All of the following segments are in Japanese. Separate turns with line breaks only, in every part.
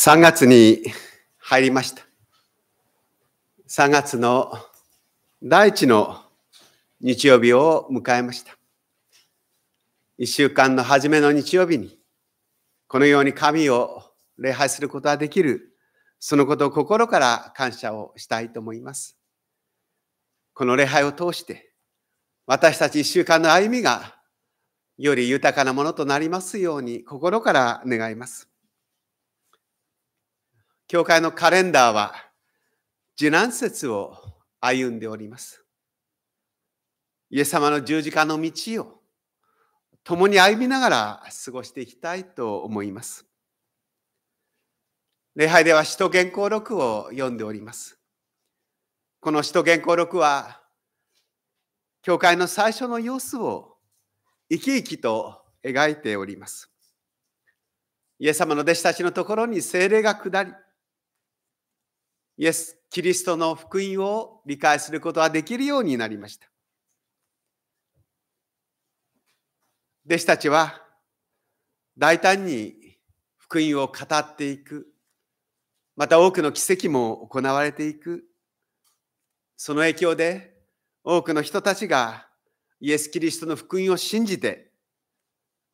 3月に入りました。3月の第一の日曜日を迎えました。1週間の初めの日曜日に、このように神を礼拝することができる、そのことを心から感謝をしたいと思います。この礼拝を通して、私たち1週間の歩みがより豊かなものとなりますように心から願います。教会のカレンダーは受難節を歩んでおります。イエス様の十字架の道を共に歩みながら過ごしていきたいと思います。礼拝では使徒原稿録を読んでおります。この使徒原稿録は、教会の最初の様子を生き生きと描いております。イエス様の弟子たちのところに精霊が下り、イエスキリストの福音を理解することはできるようになりました。弟子たちは大胆に福音を語っていく、また多くの奇跡も行われていく、その影響で多くの人たちがイエス・キリストの福音を信じて、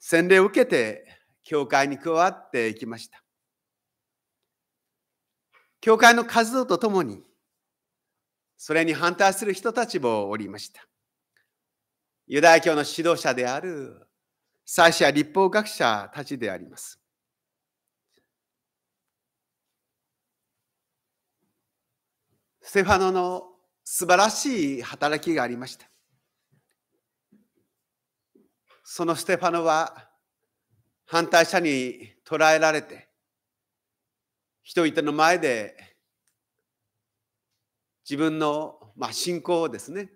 洗礼を受けて教会に加わっていきました。教会の活動とともに、それに反対する人たちもおりました。ユダヤ教の指導者である祭司や立法学者たちであります。ステファノの素晴らしい働きがありました。そのステファノは反対者に捕らえられて人々の前で自分の、まあ、信仰をですね、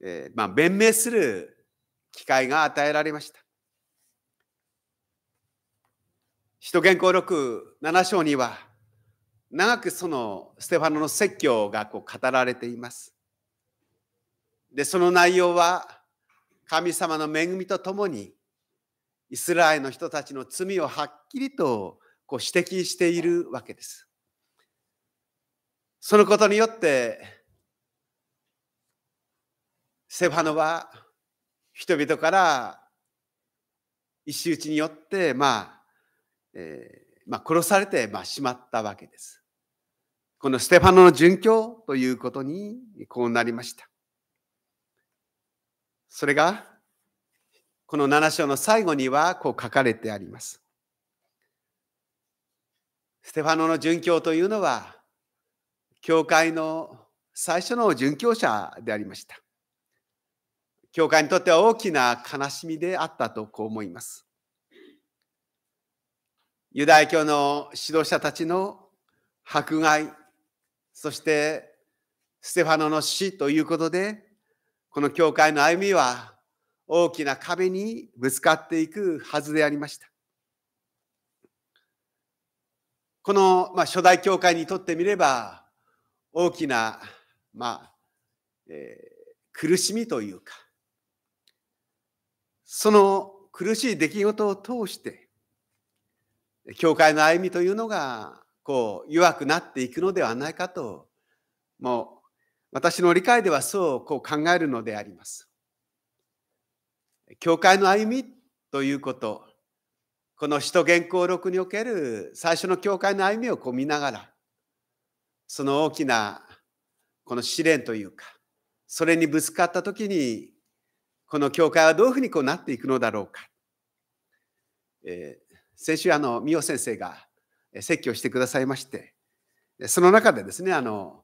えー、まあ、弁明する機会が与えられました。使徒言行録7章には長くそのステファノの説教がこう語られています。でその内容は神様の恵みとともにイスラエルの人たちの罪をはっきりとこう指摘しているわけです。そのことによってセファノは人々から石打ちによってまあ、えー、まあ、殺されて、まあ、しまったわけです。このステファノの殉教ということにこうなりました。それがこの7章の最後にはこう書かれてあります。ステファノの殉教というのは、教会の最初の殉教者でありました。教会にとっては大きな悲しみであったとこう思います。ユダヤ教の指導者たちの迫害、そしてステファノの死ということで、この教会の歩みは大きな壁にぶつかっていくはずでありました。この、まあ、初代教会にとってみれば大きな、まあえー、苦しみというかその苦しい出来事を通して教会の歩みというのがこう弱くなっていくのではないかともう私の理解ではそうこう考えるのであります。教会の歩みということこの使徒原稿録における最初の教会の歩みをこう見ながら、その大きなこの試練というか、それにぶつかった時に、この教会はどういうふうにこうなっていくのだろうか。えー、先週、あの、美桜先生が説教してくださいまして、その中でですね、あの、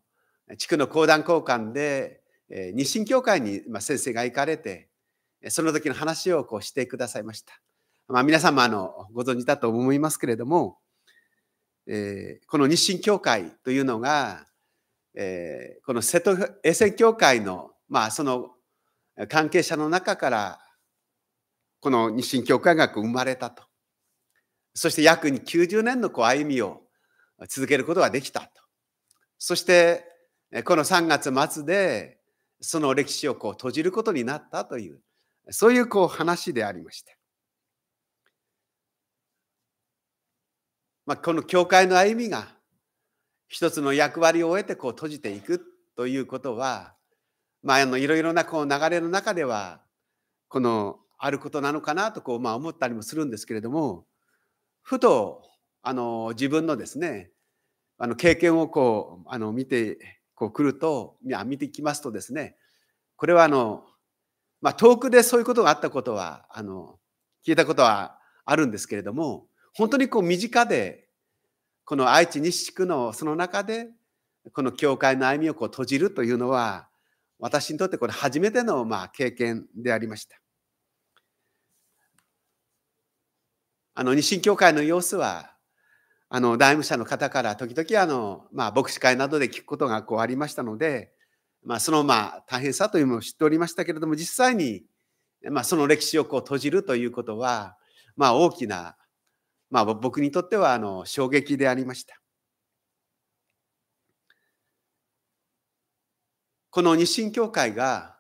地区の講談交換で、えー、日清教会に先生が行かれて、その時の話をこうしてくださいました。まあ、皆様あのご存知だと思いますけれども、えー、この日清教会というのが、えー、この瀬戸衛生協会の,、まあその関係者の中からこの日清教会が生まれたとそして約90年のこう歩みを続けることができたとそしてこの3月末でその歴史をこう閉じることになったというそういうこう話でありました。まあ、この教会の歩みが一つの役割を終えてこう閉じていくということは、まあ、あのいろいろなこう流れの中ではこのあることなのかなとこうまあ思ったりもするんですけれどもふとあの自分のですねあの経験をこうあの見てこうくるといや見てきますとですねこれはあの、まあ、遠くでそういうことがあったことはあの聞いたことはあるんですけれども本当にこう身近で、この愛知西地区のその中で、この教会の歩みをこう閉じるというのは、私にとってこれ初めてのまあ経験でありました。あの日清教会の様子はあの財務者の方から時々あの、まあ、牧師会などで聞くことがこうありましたので、まあ、そのまあ大変さというのを知っておりましたけれども実際に、まあ、その歴史をこう閉じるということは、まあ、大きなまあ、僕にとってはあの衝撃でありました。この日清教会が、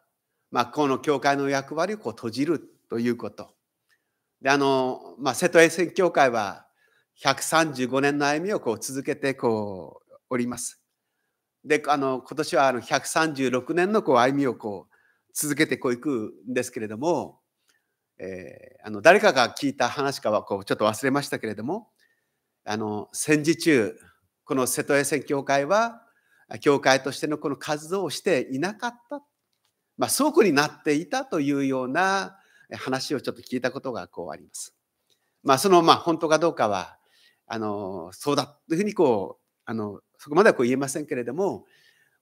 まあ、この教会の役割をこう閉じるということ。であの、まあ、瀬戸衛生教会は135年の歩みをこう続けてこうおります。であの今年はあの136年のこう歩みをこう続けてこういくんですけれどもえー、あの誰かが聞いた話かはこうちょっと忘れましたけれどもあの戦時中この瀬戸衛線教会は教会としてのこの活動をしていなかった、まあ、倉庫になっていたというような話をちょっと聞いたことがこうあります。まあ、そのまあ本当かどうかはあのそうだというふうにこうあのそこまではこう言えませんけれども、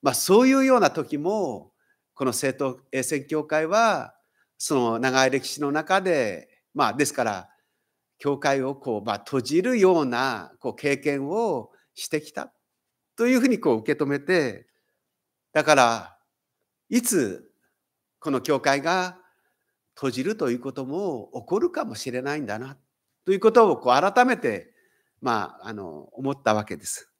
まあ、そういうような時もこの政党衛生協会はその長い歴史の中で、まあ、ですから、教会をこう、まあ、閉じるようなこう経験をしてきたというふうにこう受け止めて、だから、いつこの教会が閉じるということも起こるかもしれないんだなということをこう改めて、まあ、あの思ったわけです。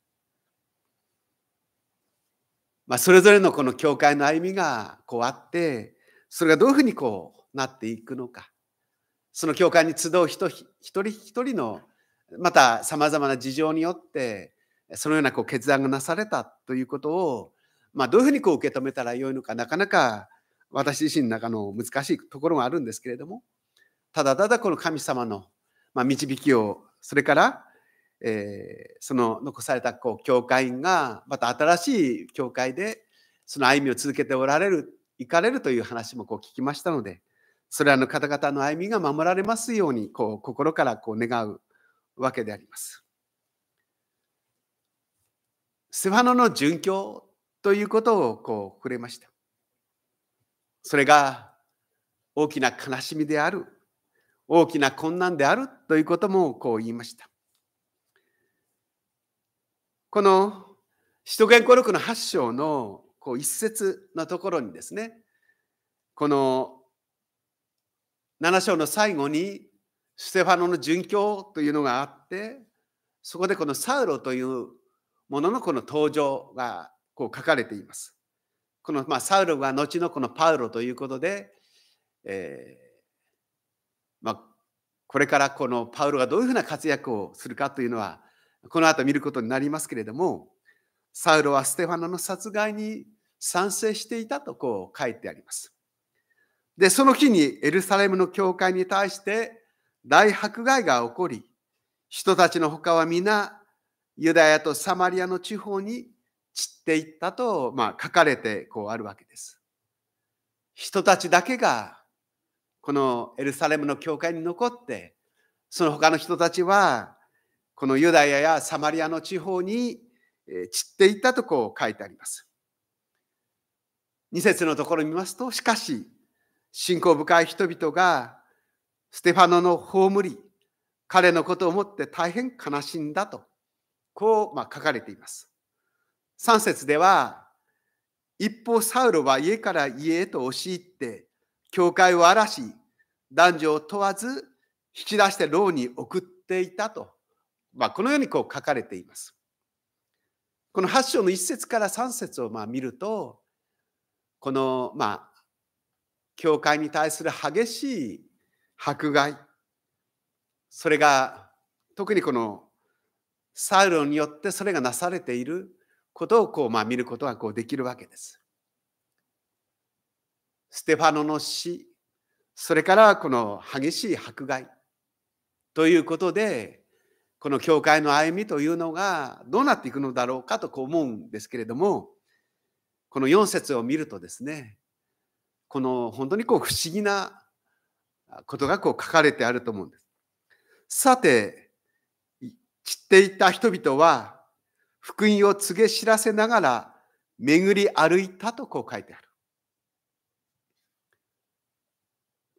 まあ、それぞれのこの教会の歩みがこうあってそれがどういうふうにこうなっていくのか。その教会に集う人一人一人の、またさまざまな事情によって、そのようなこう決断がなされたということを、まあ、どういうふうにこう受け止めたらよいのか、なかなか私自身の中の難しいところがあるんですけれども、ただただこの神様の、まあ、導きを、それから、えー、その残されたこう教会員がまた新しい教会でその歩みを続けておられる行かれるという話もこう聞きましたので、それらの方々の歩みが守られますようにこう心からこう願うわけであります。セファノの殉教ということをこう触れました。それが大きな悲しみである、大きな困難であるということもこう言いました。この使徒言語録の8章のこう一節のところにですねこの7章の最後にステファノの殉教というのがあってそこでこのサウロというもののこの登場がこう書かれています。このまあサウロが後のこのパウロということで、えー、まあ、これからこのパウロがどういうふうな活躍をするかというのはこの後見ることになりますけれどもサウロはステファノの殺害に賛成していたとこう書いてあります。で、その日にエルサレムの教会に対して大迫害が起こり、人たちの他は皆ユダヤとサマリアの地方に散っていったと、まあ、書かれてこうあるわけです。人たちだけがこのエルサレムの教会に残ってその他の人たちはこのユダヤやサマリアの地方に散っていったとこう書いてあります。二節のところを見ますと、しかし、信仰深い人々がステファノの葬り、彼のことを思って大変悲しんだと、こうま書かれています。三節では、一方サウロは家から家へと押し入って、教会を荒らし、男女を問わず引き出して牢に送っていたと、まあ、このようにこう書かれています。この八章の一節から三節をま見ると、このまあ教会に対する激しい迫害それが特にこのサウロによってそれがなされていることをこう、まあ、見ることがこうできるわけです。ステファノの死それからこの激しい迫害ということでこの教会の歩みというのがどうなっていくのだろうかとこう思うんですけれどもこの4節を見るとですね、この本当にこう不思議なことがこう書かれてあると思うんです。さて、散っていた人々は、福音を告げ知らせながら巡り歩いたとこう書いてある。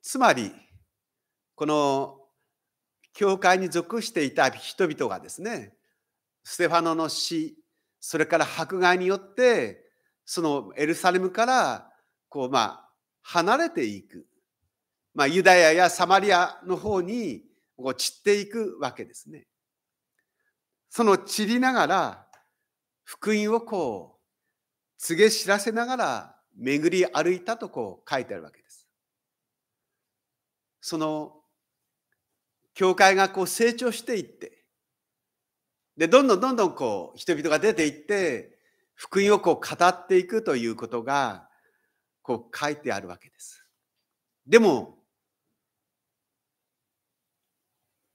つまり、この教会に属していた人々がですね、ステファノの死、それから迫害によってそのエルサレムからこうまあ離れていく、まあ、ユダヤやサマリアの方にこう散っていくわけですね。その散りながら福音をこう告げ知らせながら巡り歩いたとこう書いてあるわけです。その教会がこう成長していってでどんどんどんどんこう人々が出ていって福音をこう語っていくということがこう書いてあるわけです。でも、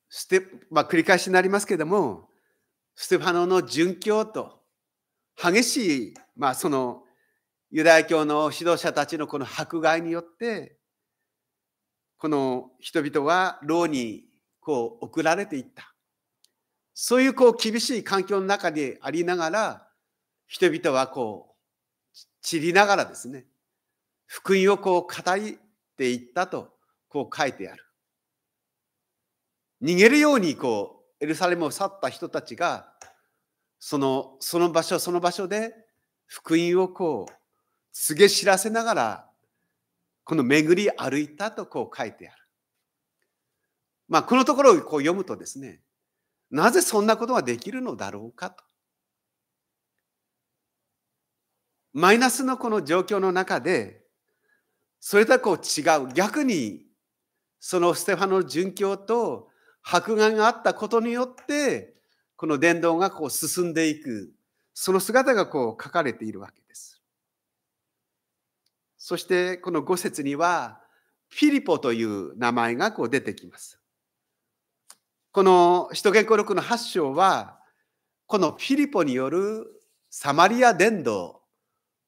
ステまあ、繰り返しになりますけれども、ステファノの殉教と激しい、まあ、そのユダヤ教の指導者たちのこの迫害によってこの人々は牢にこう送られていったそういうこう厳しい環境の中でありながら人々はこう、散りながらですね、福音をこう語っていったと、こう書いてある。逃げるようにこう、エルサレムを去った人たちが、その、その場所、その場所で、福音をこう、告げ知らせながら、この巡り歩いたとこう書いてある。まあ、このところをこう読むとですね、なぜそんなことができるのだろうかと。マイナスのこの状況の中で、それとはこう違う。逆に、そのステファノの殉教と迫害があったことによって、この伝道がこう進んでいく。その姿がこう書かれているわけです。そしてこの五節には、フィリポという名前がこう出てきます。この首都圏語録の8章は、このフィリポによるサマリア伝道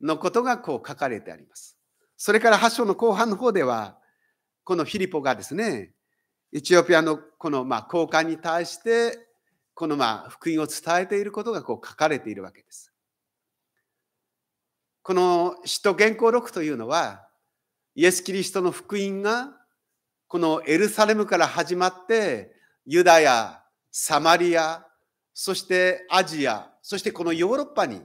のことがこう書かれてあります。それから8章の後半の方では、このフィリポがですね、エチオピアのこのまあ交換に対して、このまあ福音を伝えていることがこう書かれているわけです。この使徒原稿録というのは、イエス・キリストの福音が、このエルサレムから始まって、ユダヤ、サマリア、そしてアジア、そしてこのヨーロッパに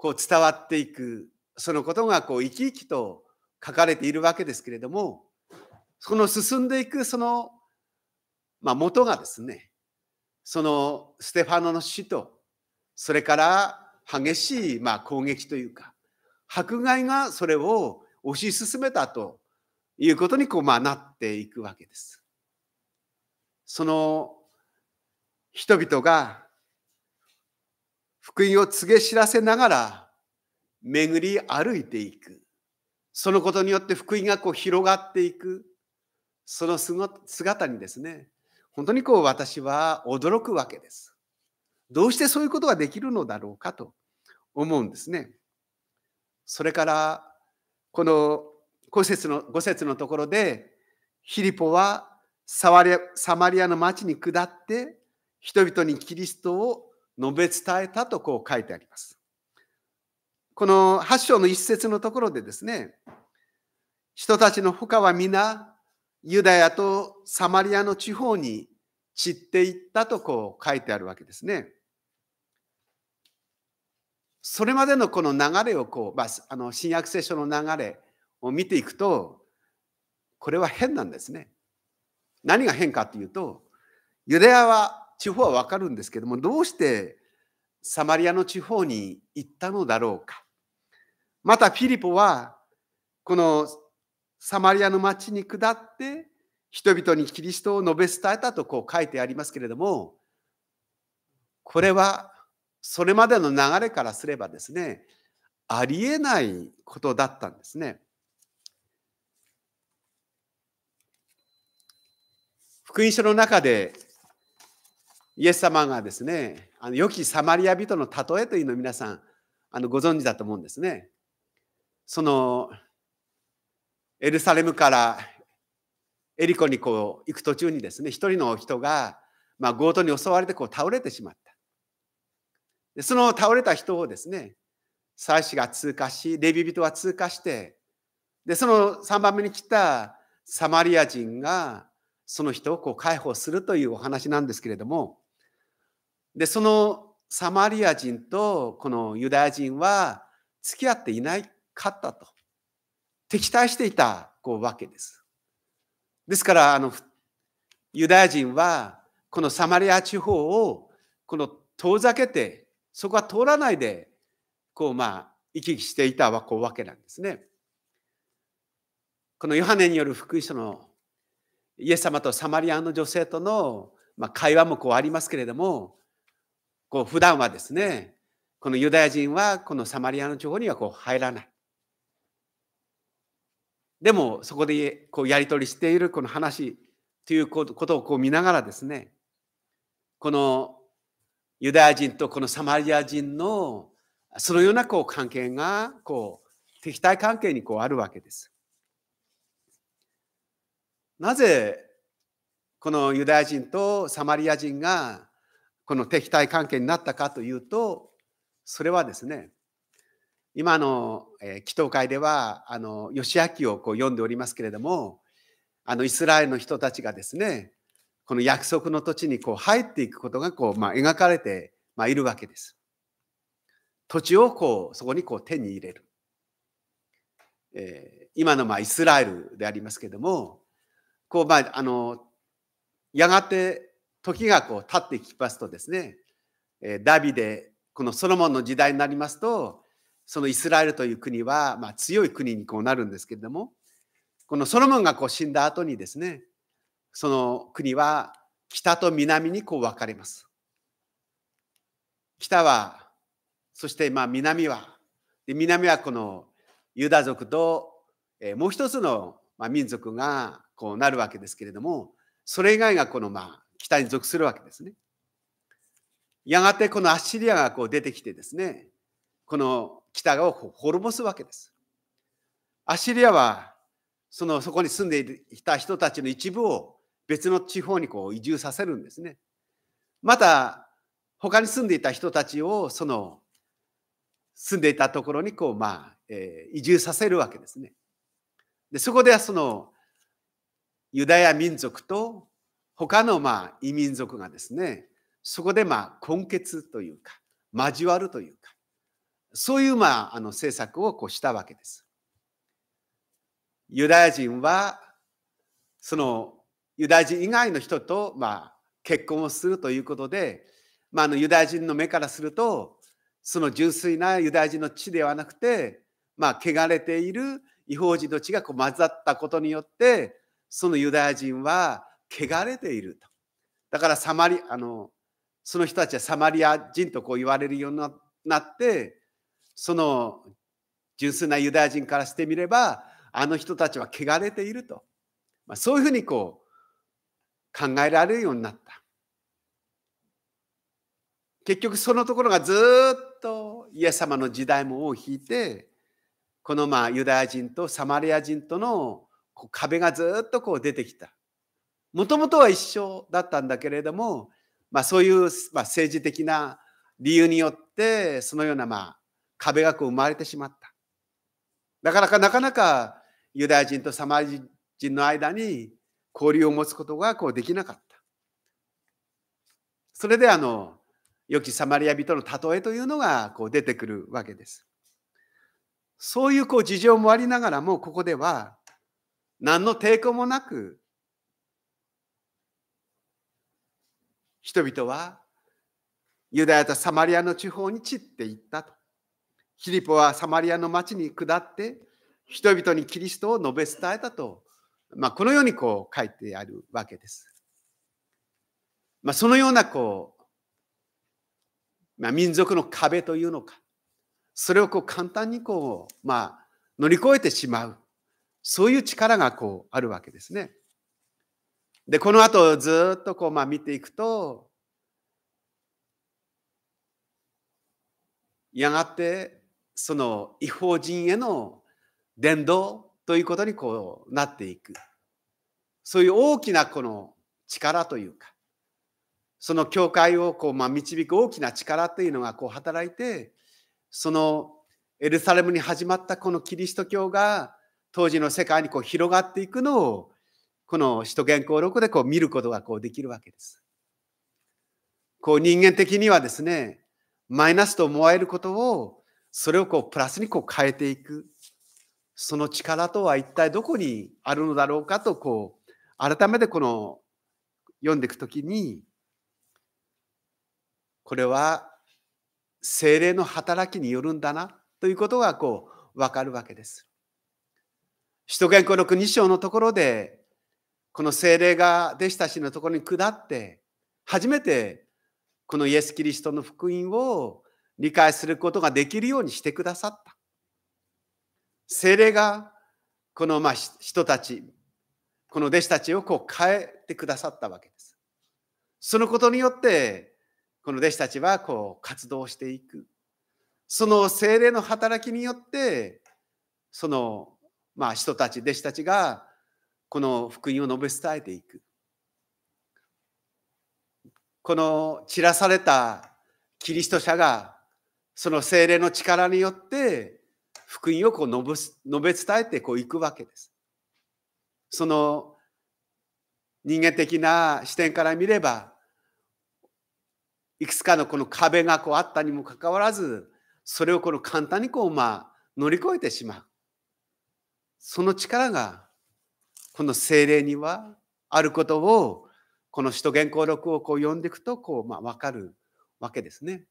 こう伝わっていくそのことがこう生き生きと書かれているわけですけれどもその進んでいくその、まあ、元がですねそのステファノの死とそれから激しいまあ攻撃というか迫害がそれを推し進めたということにこうまあなっていくわけです。その人々が福音を告げ知らせながら巡り歩いていく。そのことによって福音がこう広がっていく。その姿にですね、本当にこう私は驚くわけです。どうしてそういうことができるのだろうかと思うんですね。それから、この5節の ,5 節のところで、ヒリポはサマリアの町に下って、人々にキリストを述べ伝えたとこう書いてあります。この8章の一節のところでですね、人たちの他は皆ユダヤとサマリアの地方に散っていったとこう書いてあるわけですね。それまでのこの流れをこう、まあ、あの新約聖書の流れを見ていくとこれは変なんですね。何が変かというとユダヤは地方はわかるんですけども、どうしてサマリアの地方に行ったのだろうか。またフィリポは、このサマリアの町に下って、人々にキリストを述べ伝えたとこう書いてありますけれども、これはそれまでの流れからすればですね、ありえないことだったんですね。福音書の中でイエス様がですね、あの良きサマリア人の例えというのを皆さんあのご存知だと思うんですね。そのエルサレムからエリコにこう行く途中にですね、一人の人が、まあ、強盗に襲われてこう倒れてしまった。でその倒れた人をですね、祭司が通過し、レビ人は通過して、で、その3番目に来たサマリア人が、その人をこう解放するというお話なんですけれども、で、そのサマリア人とこのユダヤ人は付き合っていないかったと。敵対していたこうわけです。ですから、あの、ユダヤ人はこのサマリア地方をこの遠ざけて、そこは通らないで、こうまあ、行き来していたわけなんですね。このヨハネによる福音書のイエス様とサマリアの女性との、まあ、会話もこうありますけれども、こう普段はですね、このユダヤ人はこのサマリアの地方にはこう入らない。でもそこでこうやり取りしているこの話ということをこう見ながらですね、このユダヤ人とこのサマリア人のそのようなこう関係がこう敵対関係にこうあるわけです。なぜこのユダヤ人とサマリア人がこの敵対関係になったかというとそれはですね今の、えー、祈祷会ではあの義明をこう読んでおりますけれどもあのイスラエルの人たちがですねこの約束の土地にこう入っていくことがこう、まあ、描かれて、まあ、いるわけです。土地をこうそこにこう手に入れる。えー、今のまあイスラエルでありますけれどもこう、まあ、あのやがて時がこう経ってきますとですね、ダビデ、このソロモンの時代になりますと、そのイスラエルという国は、まあ、強い国にこうなるんですけれども、このソロモンがこう死んだ後にですね、その国は北と南にこう分かれます。北は、そしてまあ南は、で南はこのユダ族と、えもう一つのま民族がこうなるわけですけれども、それ以外がこのまあ北に属するわけですね。やがてこのアッシリアがこう出てきてですね、この北を滅ぼすわけです。アッシリアはそのそこに住んでいた人たちの一部を別の地方にこう移住させるんですね。また他に住んでいた人たちをその住んでいたところにこうまあ、え移住させるわけですね。でそこではそのユダヤ民族と他のまあ異民族がですね、そこでまあ根結というか、交わるというか、そういうまああの政策をこうしたわけです。ユダヤ人は、そのユダヤ人以外の人とまあ結婚をするということで、まあ、あのユダヤ人の目からすると、その純粋なユダヤ人の地ではなくて、まあ、汚れている違法人の地がこう混ざったことによって、そのユダヤ人は汚れていると。だからサマリあのその人たちはサマリア人とこう言われるようになってその純粋なユダヤ人からしてみればあの人たちは汚れていると、まあ、そういうふうにこう考えられるようになった結局そのところがずっとイエス様の時代も尾を引いてこのまあユダヤ人とサマリア人との壁がずっとこう出てきたもともとは一緒だったんだけれども、まあ、そういう、まあ、政治的な理由によってそのような、まあ、壁がこう生まれてしまった。だからかなかなかユダヤ人とサマリ人の間に交流を持つことがこうできなかった。それであの良きサマリア人の例えというのがこう出てくるわけです。そういうこう事情もありながらもここでは何の抵抗もなく人々はユダヤとサマリアの地方に散っていったと。ヒリポはサマリアの町に下って人々にキリストを述べ伝えたと、まあ、このようにこう書いてあるわけです。まあ、そのようなこう、まあ、民族の壁というのかそれをこう簡単にこう、まあ、乗り越えてしまうそういう力がこうあるわけですね。で、この後ずっとこう、まあ、見ていくと、やがてその違法人への伝道ということにこうなっていく。そういう大きなこの力というか、その教会をこう、まあ、導く大きな力というのがこう働いて、そのエルサレムに始まったこのキリスト教が当時の世界にこう広がっていくのをこの使徒言行録でこう見ることがこうできるわけです。こう人間的にはですね、マイナスと思えることを、それをこうプラスにこう変えていく。その力とは一体どこにあるのだろうかと、こう、改めてこの読んでいくときに、これは精霊の働きによるんだなということがこうわかるわけです。首都言語録2章のところでこの精霊が弟子たちのところに下って初めてこのイエス・キリストの福音を理解することができるようにしてくださった。精霊がこのまあ人たち、この弟子たちをこう変えてくださったわけです。そのことによって、この弟子たちはこう活動していく。その精霊の働きによって、そのまあ人たち、弟子たちがこの福音を述べ伝えていく。この散らされたキリスト者が、その精霊の力によって、福音をこう述べ伝えてこういくわけです。その人間的な視点から見れば、いくつかのこの壁がこうあったにもかかわらず、それをこの簡単にこうまあ乗り越えてしまう。その力がこの精霊にはあることをこの使徒原稿録をこう読んでいくとこう、まあ、わかるわけですね。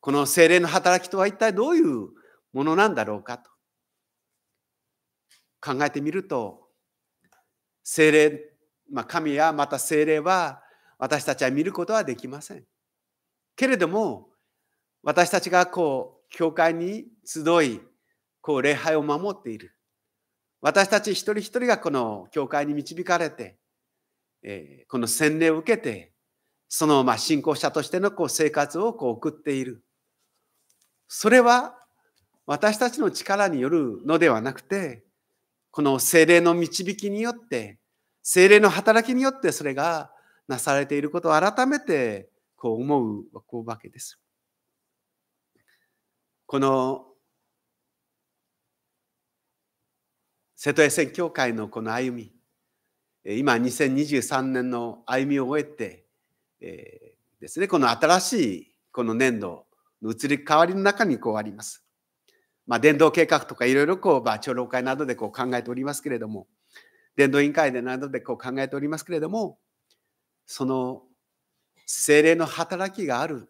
この精霊の働きとは一体どういうものなんだろうかと考えてみると精霊、まあ、神やまた精霊は私たちは見ることはできません。けれども私たちがこう教会に集いこう礼拝を守っている私たち一人一人がこの教会に導かれて、えこの洗礼を受けて、そのまあ信仰者としてのこう生活をこう送っている。それは私たちの力によるのではなくて、この精霊の導きによって、精霊の働きによってそれがなされていることを改めてこう思うわけです。この瀬戸江線協会のこの歩み今2023年の歩みを終えて、えー、ですねこの新しいこの年度の移り変わりの中にこうあります。まあ、伝道計画とかいろいろこう、まあ、長老会などでこう考えておりますけれども伝道委員会でなどでこう考えておりますけれどもその精霊の働きがある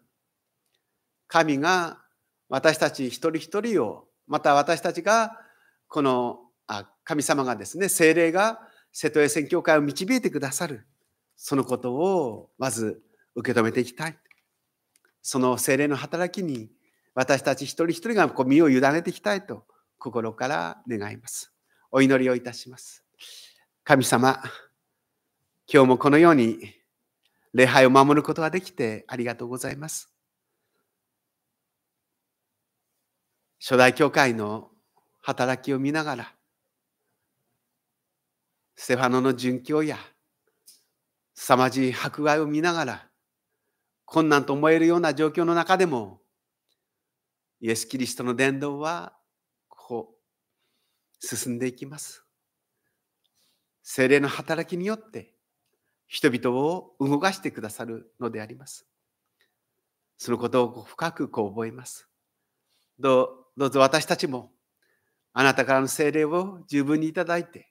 神が私たち一人一人をまた私たちがこの神様がですね、精霊が瀬戸江宣教会を導いてくださる。そのことをまず受け止めていきたい。その精霊の働きに私たち一人一人がこう身を委ねていきたいと心から願います。お祈りをいたします。神様、今日もこのように礼拝を守ることができてありがとうございます。初代教会の働きを見ながら、ステファノの殉教や凄まじい迫害を見ながら困難と思えるような状況の中でもイエス・キリストの伝道はこう進んでいきます。精霊の働きによって人々を動かしてくださるのであります。そのことを深くこう覚えます。どうどうぞ私たちもあなたからの精霊を十分にいただいて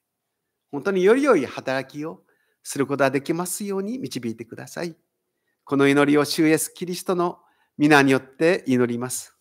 本当により良い働きをすることができますように導いてください。この祈りを主イエス・キリストの皆によって祈ります。